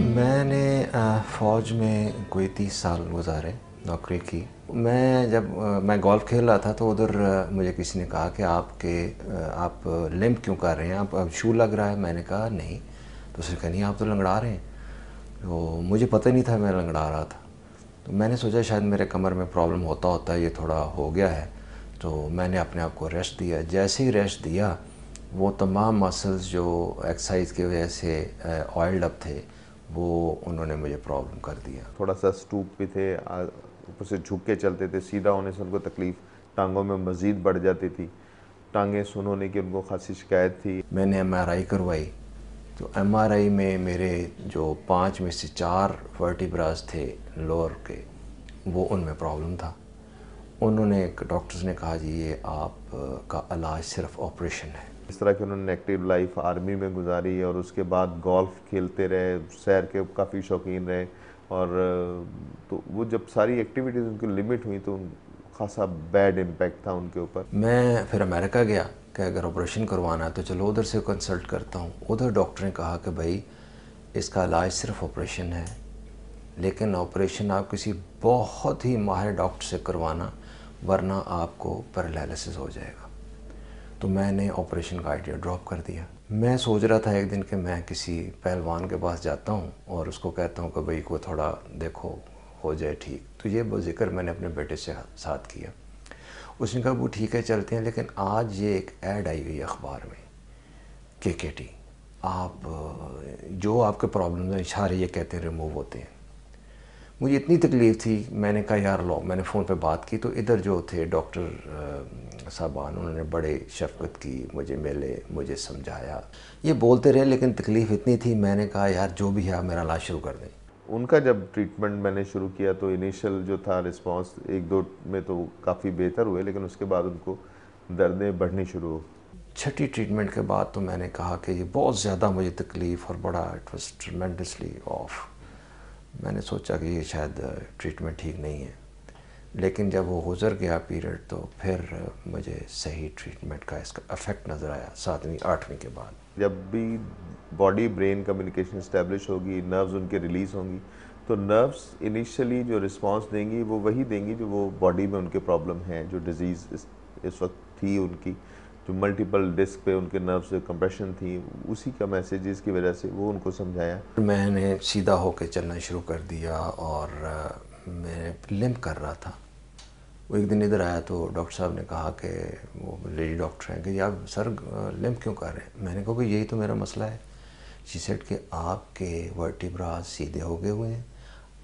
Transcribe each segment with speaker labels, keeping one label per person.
Speaker 1: मैंने फ़ौज में कोई तीस साल गुजारे नौकरी की मैं जब मैं गोल्फ खेल रहा था तो उधर मुझे किसी ने कहा कि आपके आप लिम्प क्यों कर रहे हैं आप अब शू लग रहा है मैंने कहा नहीं तो उसने कहा नहीं आप तो लंगड़ा रहे हैं तो मुझे पता नहीं था मैं लंगड़ा रहा था तो मैंने सोचा शायद मेरे कमर में प्रॉब्लम होता होता ये थोड़ा हो गया है तो मैंने अपने आप को रेस्ट दिया जैसे ही रेस्ट दिया वो तमाम मसल्स जो एक्सरसाइज की वजह से ऑयल्ड
Speaker 2: अप थे वो उन्होंने मुझे प्रॉब्लम कर दिया थोड़ा सा स्टूप भी थे ऊपर से झुक के चलते थे सीधा होने से उनको तकलीफ़ टांगों में मज़ीद बढ़ जाती थी टांगे सुन होने की उनको खासी शिकायत थी
Speaker 1: मैंने एम करवाई तो एम में मेरे जो पाँच में से चार वर्टिब्राज थे लोअर के वो उनमें प्रॉब्लम था
Speaker 2: उन्होंने डॉक्टर्स ने कहा जी ये आप का इलाज सिर्फ ऑपरेशन है जिस तरह की उन्होंने एक्टिव लाइफ आर्मी में गुजारी और उसके बाद गोल्फ खेलते रहे सैर के काफ़ी शौकीन रहे और तो वो जब सारी एक्टिविटीज़ उनकी लिमिट हुई तो खासा बैड इम्पेक्ट था उनके ऊपर मैं फिर
Speaker 1: अमेरिका गया कि अगर ऑपरेशन करवाना है तो चलो उधर से कंसल्ट करता हूँ उधर डॉक्टर ने कहा कि भाई इसका इलाज सिर्फ ऑपरेशन है लेकिन ऑपरेशन आप किसी बहुत ही माहिर डॉक्टर से करवाना वरना आपको पैरालिसिस हो जाएगा तो मैंने ऑपरेशन का आइडिया ड्रॉप कर दिया मैं सोच रहा था एक दिन कि मैं किसी पहलवान के पास जाता हूँ और उसको कहता हूँ कि भाई को थोड़ा देखो हो जाए ठीक तो ये जिक्र मैंने अपने बेटे से साथ किया उसने कहा वो ठीक है चलते हैं लेकिन आज ये एक ऐड आई हुई अखबार में के के टी आप जो आपके प्रॉब्लम हैं ये कहते हैं रिमूव होते हैं मुझे इतनी तकलीफ़ थी मैंने कहा यार लो मैंने फ़ोन पे बात की तो इधर जो थे डॉक्टर साहबान उन्होंने बड़े शफकत की मुझे मिले
Speaker 2: मुझे समझाया
Speaker 1: ये बोलते रहे लेकिन तकलीफ़ इतनी थी मैंने कहा यार जो भी है मेरा इलाज शुरू कर दें
Speaker 2: उनका जब ट्रीटमेंट मैंने शुरू किया तो इनिशियल जो था रिस्पॉन्स एक दो में तो काफ़ी बेहतर हुए लेकिन उसके बाद उनको दर्दें बढ़नी शुरू छठी ट्रीटमेंट के बाद तो मैंने कहा कि ये बहुत ज़्यादा मुझे तकलीफ़ और बड़ा इट वॉज
Speaker 1: ट्रमेंडसली ऑफ मैंने सोचा कि ये शायद ट्रीटमेंट ठीक नहीं है लेकिन जब वो गुजर गया पीरियड तो फिर मुझे सही ट्रीटमेंट का इसका अफेक्ट नज़र आया सातवीं आठवीं के बाद
Speaker 2: जब भी बॉडी ब्रेन कम्युनिकेशन इस्टेब्लिश होगी नर्व्स उनके रिलीज़ होंगी तो नर्व्स इनिशियली जो रिस्पांस देंगी वो वही देंगी जो वो बॉडी में उनके प्रॉब्लम है जो डिज़ीज़ इस, इस वक्त थी उनकी जो मल्टीपल डिस्क पे उनके नर्व्स कंप्रेशन थी उसी का मैसेजेस की वजह से वो उनको समझाया
Speaker 1: मैंने सीधा होके चलना शुरू कर दिया और मैं लिम्प कर रहा था वो एक दिन इधर आया तो डॉक्टर साहब ने कहा कि वो लेडी डॉक्टर हैं कि आप सर लिम्प क्यों कर रहे हैं मैंने कहा कि यही तो मेरा मसला है शी सेट आपके वर्टिब्रा सीधे हो गए हुए हैं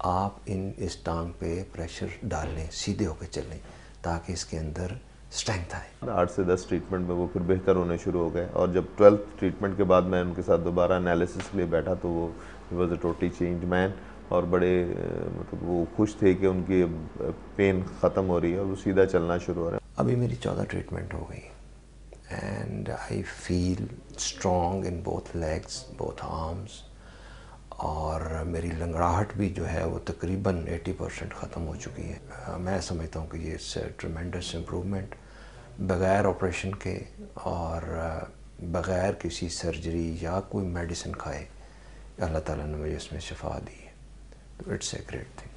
Speaker 1: आप इन इस टांग पे प्रेशर डालें सीधे होकर चलें ताकि इसके अंदर स्ट्रेंथ
Speaker 2: आए आठ से दस ट्रीटमेंट में वो फिर बेहतर होने शुरू हो गए और जब ट्वेल्थ ट्रीटमेंट के बाद मैं उनके साथ दोबारा एनालिसिस के लिए बैठा तो वो was a totally change man और बड़े मतलब वो खुश थे कि उनकी पेन ख़त्म हो रही है और वो सीधा चलना शुरू हो रहा है अभी मेरी चौदह ट्रीटमेंट हो गई and I feel strong in both legs both arms
Speaker 1: और मेरी लंगड़ाहट भी जो है वो तकरीबन 80 परसेंट ख़त्म हो चुकी है मैं समझता हूँ कि ये इट्स ट्रमेंडस इम्प्रूवमेंट बग़ैर ऑपरेशन के और बग़ैर किसी सर्जरी या कोई मेडिसिन खाए अल्लाह ताला ने मुझे इसमें शफा दी है तो इट्स ए ग्रेट थिंग